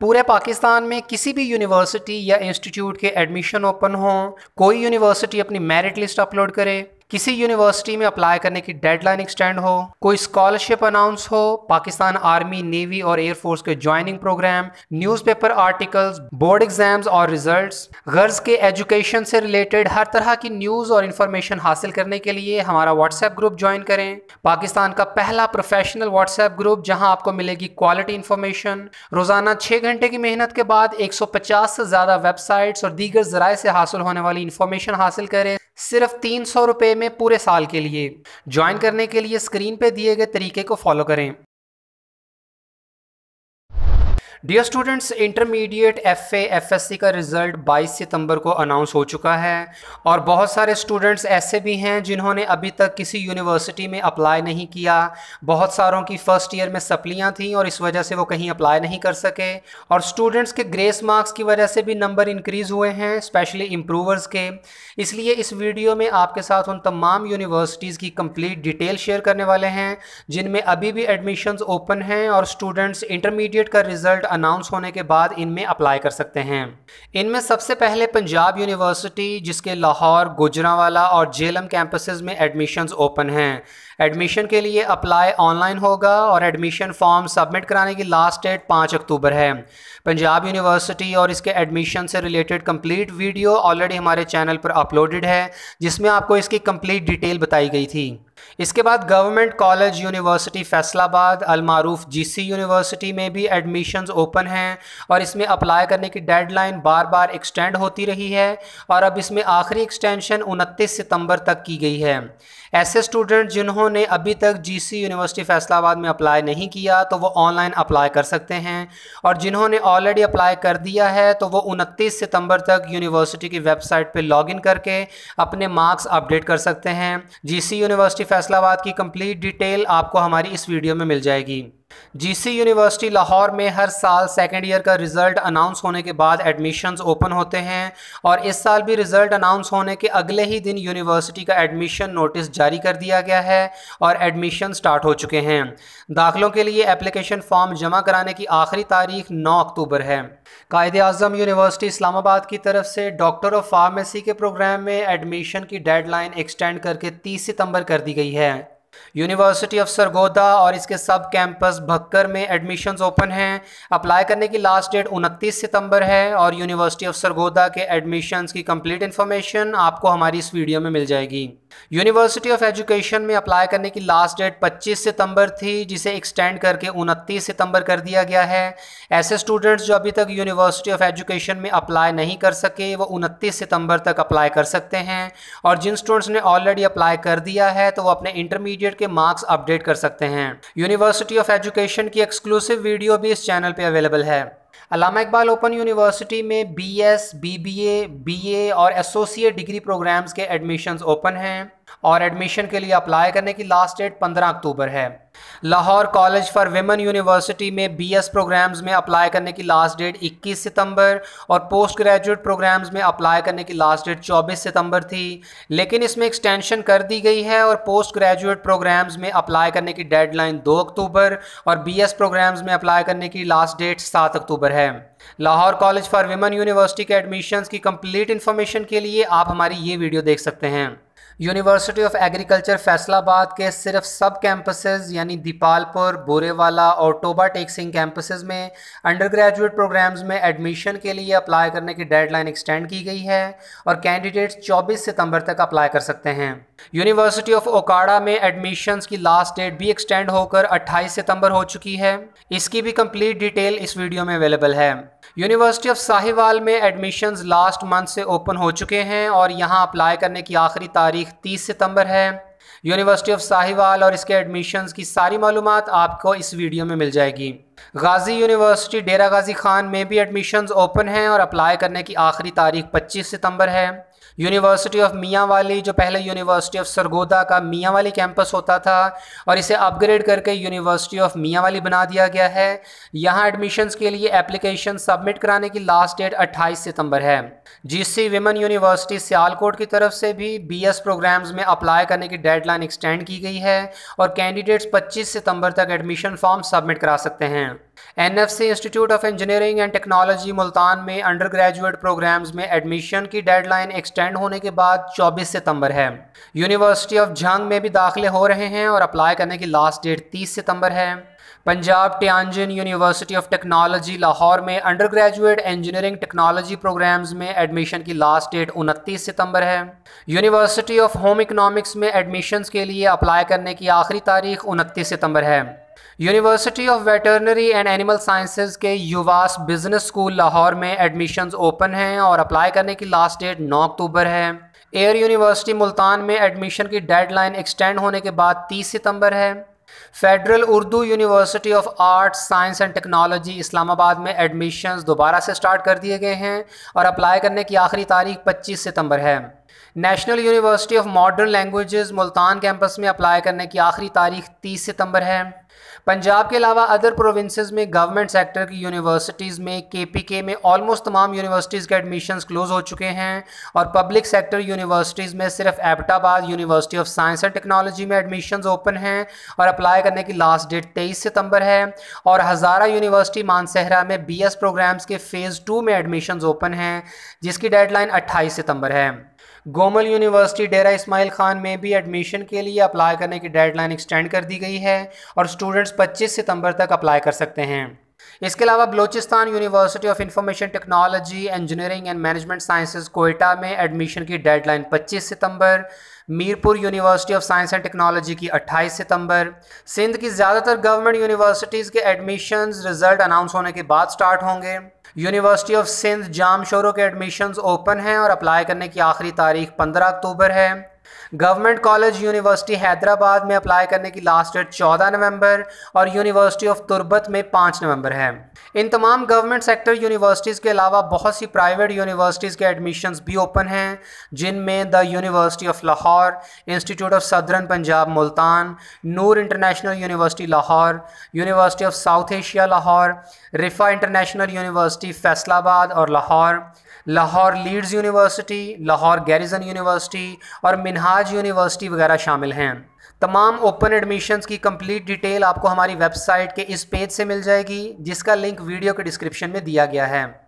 पूरे पाकिस्तान में किसी भी यूनिवर्सिटी या इंस्टीट्यूट के एडमिशन ओपन हों कोई यूनिवर्सिटी अपनी मेरिट लिस्ट अपलोड करे किसी यूनिवर्सिटी में अप्लाई करने की डेडलाइन एक्सटेंड हो कोई स्कॉलरशिप अनाउंस हो पाकिस्तान आर्मी नेवी और एयरफोर्स के joining program newspaper articles board exams और रिजल्ट्स गर्ज के एजुकेशन से रिलेटेड हर तरह की न्यूज़ और इन्फॉर्मेशन हासिल करने के लिए हमारा व्हाट्सएप ग्रुप ज्वाइन करें पाकिस्तान का पहला प्रोफेशनल व्हाट्सएप ग्रुप जहां आपको मिलेगी क्वालिटी इन्फॉर्मेशन रोजाना छः घंटे की मेहनत के बाद 150 से ज़्यादा वेबसाइट्स और दीगर जराये से हासिल होने वाली इन्फॉर्मेशन हासिल करें सिर्फ तीन सौ रुपये में पूरे साल के लिए ज्वाइन करने के लिए स्क्रीन पे दिए गए तरीके को फॉलो करें dear students intermediate F FSC का रिज़ल्ट 22 सितंबर को अनाउंस हो चुका है और बहुत सारे स्टूडेंट्स ऐसे भी हैं जिन्होंने अभी तक किसी यूनिवर्सिटी में अप्लाई नहीं किया बहुत सारों की फ़र्स्ट ईयर में सप्लियाँ थीं और इस वजह से वो कहीं अप्लाई नहीं कर सके और स्टूडेंट्स के ग्रेस मार्क्स की वजह से भी नंबर इंक्रीज़ हुए हैं स्पेशली इम्प्रूवर्स के इसलिए इस वीडियो में आपके साथ उन तमाम यूनिवर्सिटीज़ की कंप्लीट डिटेल शेयर करने वाले हैं जिनमें अभी भी एडमिशन्स ओपन हैं और स्टूडेंट्स इंटरमीडिएट का रिज़ल्ट अनाउंस होने के बाद इनमें अप्लाई कर सकते हैं इनमें सबसे पहले पंजाब यूनिवर्सिटी जिसके लाहौर गुजरावाला और जेलम कैंपसेस में एडमिशन्स ओपन हैं एडमिशन के लिए अप्लाई ऑनलाइन होगा और एडमिशन फॉर्म सबमिट कराने की लास्ट डेट पाँच अक्टूबर है पंजाब यूनिवर्सिटी और इसके एडमिशन से रिलेटेड कंप्लीट वीडियो ऑलरेडी हमारे चैनल पर अपलोडेड है जिसमें आपको इसकी कंप्लीट डिटेल बताई गई थी इसके बाद गवर्नमेंट कॉलेज यूनिवर्सिटी फैसलाबाद अलमारूफ जीसी यूनिवर्सिटी में भी एडमिशन्स ओपन हैं और इसमें अप्लाई करने की डेडलाइन बार बार एक्सटेंड होती रही है और अब इसमें आखिरी एक्सटेंशन उनतीस सितंबर तक की गई है ऐसे स्टूडेंट जिन्होंने अभी तक जीसी यूनिवर्सिटी फैसलाबाद में अप्लाई नहीं किया तो वो ऑनलाइन अप्लाई कर सकते हैं और जिन्होंने ऑलरेडी अप्लाई कर दिया है तो वो उनतीस सितंबर तक यूनिवर्सिटी की वेबसाइट पर लॉगिन करके अपने मार्क्स अपडेट कर सकते हैं जीसी यूनिवर्सिटी फैसलाबाद की कंप्लीट डिटेल आपको हमारी इस वीडियो में मिल जाएगी जीसी यूनिवर्सिटी लाहौर में हर साल सेकेंड ईयर का रिज़ल्ट अनाउंस होने के बाद एडमिशन्स ओपन होते हैं और इस साल भी रिज़ल्ट अनाउंस होने के अगले ही दिन यूनिवर्सिटी का एडमिशन नोटिस जारी कर दिया गया है और एडमिशन स्टार्ट हो चुके हैं दाखिलों के लिए एप्लीकेशन फॉर्म जमा कराने की आखिरी तारीख 9 अक्टूबर है कायद अजम यूनिवर्सिटी इस्लामाबाद की तरफ से डॉक्टर ऑफ फार्मेसी के प्रोग्राम में एडमिशन की डेडलाइन एक्सटेंड करके तीस सितम्बर कर दी गई है यूनिवर्सिटी ऑफ सरगोदा और इसके सब कैंपस भक्कर में एडमिशन्स ओपन हैं अप्लाई करने की लास्ट डेट 29 सितंबर है और यूनिवर्सिटी ऑफ सरगोदा के एडमिशन्स की कंप्लीट इन्फॉर्मेशन आपको हमारी इस वीडियो में मिल जाएगी यूनिवर्सिटी ऑफ एजुकेशन में अप्लाई करने की लास्ट डेट 25 सितंबर थी जिसे एक्सटेंड करके 29 सितंबर कर दिया गया है ऐसे स्टूडेंट्स जो अभी तक यूनिवर्सिटी ऑफ एजुकेशन में अप्लाई नहीं कर सके वो 29 सितंबर तक अप्लाई कर सकते हैं और जिन स्टूडेंट्स ने ऑलरेडी अप्लाई कर दिया है तो वो अपने इंटरमीडिएट के मार्क्स अपडेट कर सकते हैं यूनिवर्सिटी ऑफ एजुकेशन की एक्सक्लूसिव वीडियो भी इस चैनल पर अवेलेबल है अलामा इकबाल ओपन यूनिवर्सिटी में बीएस, बीबीए, बीए और एसोसिएट डिग्री प्रोग्राम्स के एडमिशन्स ओपन हैं और एडमिशन के लिए अप्लाई करने की लास्ट डेट 15 अक्टूबर है Lahore college for women university में बीएस प्रोग्राम्स में अप्लाई करने की लास्ट डेट 21 सितंबर और पोस्ट ग्रेजुएट प्रोग्राम्स में अप्लाई करने की लास्ट डेट 24 सितंबर थी लेकिन इसमें एक्सटेंशन कर दी गई है और पोस्ट ग्रेजुएट प्रोग्राम्स में अप्लाई करने की डेडलाइन 2 अक्टूबर और एस प्रोग्राम्स में अप्लाई करने की लास्ट डेट सात अक्टूबर है Lahore college for women university के एडमिशन की कंप्लीट इन्फॉर्मेशन के लिए आप हमारी ये वीडियो देख सकते हैं यूनिवर्सिटी ऑफ एग्रीकल्चर फैसलाबाद के सिर्फ सब कैंपसेस यानी दीपालपुर बोरेवाला और टोबा टेक सिंह कैंपसेस में अंडर ग्रेजुएट प्रोग्राम्स में एडमिशन के लिए अप्लाई करने की डेडलाइन एक्सटेंड की गई है और कैंडिडेट्स 24 सितंबर तक अप्लाई कर सकते हैं यूनिवर्सिटी ऑफ ओकाड़ा में एडमिशन्स की लास्ट डेट भी एक्सटेंड होकर 28 सितंबर हो चुकी है इसकी भी कंप्लीट डिटेल इस वीडियो में अवेलेबल है यूनिवर्सिटी ऑफ साहिवाल में एडमिशन्स लास्ट मंथ से ओपन हो चुके हैं और यहाँ अप्लाई करने की आखिरी तारीख 30 सितंबर है यूनिवर्सिटी ऑफ साहिवाल और इसके एडमिशन्स की सारी मालूम आपको इस वीडियो में मिल जाएगी गाजी यूनिवर्सिटी डेरा गाजी खान में भी एडमिशन्स ओपन हैं और अप्लाई करने की आखिरी तारीख 25 सितंबर है यूनिवर्सिटी ऑफ मियाँ वाली जो पहले यूनिवर्सिटी ऑफ सरगोदा का मियाँ वाली कैंपस होता था और इसे अपग्रेड करके यूनिवर्सिटी ऑफ मियाँ वाली बना दिया गया है यहाँ एडमिशन्स के लिए एप्लीकेशन सबमिट कराने की लास्ट डेट 28 सितंबर है जीसी विमेन यूनिवर्सिटी सियालकोट की तरफ से भी एस प्रोग्राम्स में अप्लाई करने की डेडलाइन एक्सटेंड की गई है और कैंडिडेट्स पच्चीस सितंबर तक एडमिशन फॉर्म सबमिट करा सकते हैं N F C institute of engineering and technology Multan में अंडर ग्रेजुएट प्रोग्राम्स में एडमिशन की डेडलाइन एक्सटेंड होने के बाद 24 सितंबर है यूनिवर्सिटी ऑफ झंग में भी दाखिले हो रहे हैं और अप्लाई करने की लास्ट डेट 30 सितंबर है Punjab Tianjin university of technology Lahore में undergraduate engineering technology programs में एडमिशन की लास्ट डेट 29 सितंबर है यूनिवर्सिटी ऑफ होम इकोनॉमिक्स में एडमिशन्स के लिए अप्लाई करने की आखिरी तारीख 29 सितंबर है university of veterinary and animal sciences के युवास बिजनेस स्कूल लाहौर में एडमिशन्स ओपन हैं और अप्लाई करने की लास्ट डेट 9 अक्टूबर है एयर यूनिवर्सिटी मुल्तान में एडमिशन की डेडलाइन एक्सटेंड होने के बाद 30 सितंबर है federal Urdu university of art science and technology Islamabad में एडमिशन्स दोबारा से स्टार्ट कर दिए गए हैं और अप्लाई करने की आखिरी तारीख 25 सितंबर है national university of modern languages Multan campus में अप्लाई करने की आखिरी तारीख 30 सितंबर है पंजाब के अलावा अदर प्रोविंसेस में गवर्नमेंट सेक्टर की यूनिवर्सिटीज़ में के पी के में ऑलमोस्ट तमाम यूनिवर्सिटीज़ के एडमिशन्स क्लोज हो चुके हैं और पब्लिक सेक्टर यूनिवर्सिटीज़ में सिर्फ Abbottabad university of science and technology में एडमिशन्स ओपन हैं और अप्लाई करने की लास्ट डेट तेईस सितंबर है और हज़ारा यूनिवर्सिटी मानसहरा में बी प्रोग्राम्स के फ़ेज़ टू में एडमिशन्स ओपन हैं जिसकी डेडलाइन अट्ठाईस सितंबर है गोमल यूनिवर्सिटी डेरा इस्माइल खान में भी एडमिशन के लिए अप्लाई करने की डेडलाइन एक्सटेंड कर दी गई है और स्टूडेंट्स 25 सितंबर तक अप्लाई कर सकते हैं इसके अलावा Balochistan university of information technology engineering and management sciences Quetta में एडमिशन की डेडलाइन 25 सितंबर Mirpur university of science and technology की 28 सितंबर सिंध की ज़्यादातर गवर्नमेंट यूनिवर्सिटीज़ के एडमिशन्स रिजल्ट अनाउंस होने के बाद स्टार्ट होंगे यूनिवर्सिटी ऑफ सिंध जाम शोरों के एडमिशन्स ओपन हैं और अप्लाई करने की आखिरी तारीख 15 अक्टूबर है गवर्नमेंट कॉलेज यूनिवर्सिटी हैदराबाद में अप्लाई करने की लास्ट डेट 14 नवंबर और यूनिवर्सिटी ऑफ तुर्बत में 5 नवंबर है इन तमाम गवर्नमेंट सेक्टर यूनिवर्सिटीज़ के अलावा बहुत सी प्राइवेट यूनिवर्सिटीज़ के एडमिशन्स भी ओपन हैं जिनमें the university of Lahore institute of southern Punjab Multan Noor international university Lahore university of south Asia Lahore Riphah international university Faisalabad और Lahore Lahore Leeds university Lahore garrison university और मिन मिनहाज यूनिवर्सिटी वगैरह शामिल हैं तमाम ओपन एडमिशन्स की कंप्लीट डिटेल आपको हमारी वेबसाइट के इस पेज से मिल जाएगी जिसका लिंक वीडियो के डिस्क्रिप्शन में दिया गया है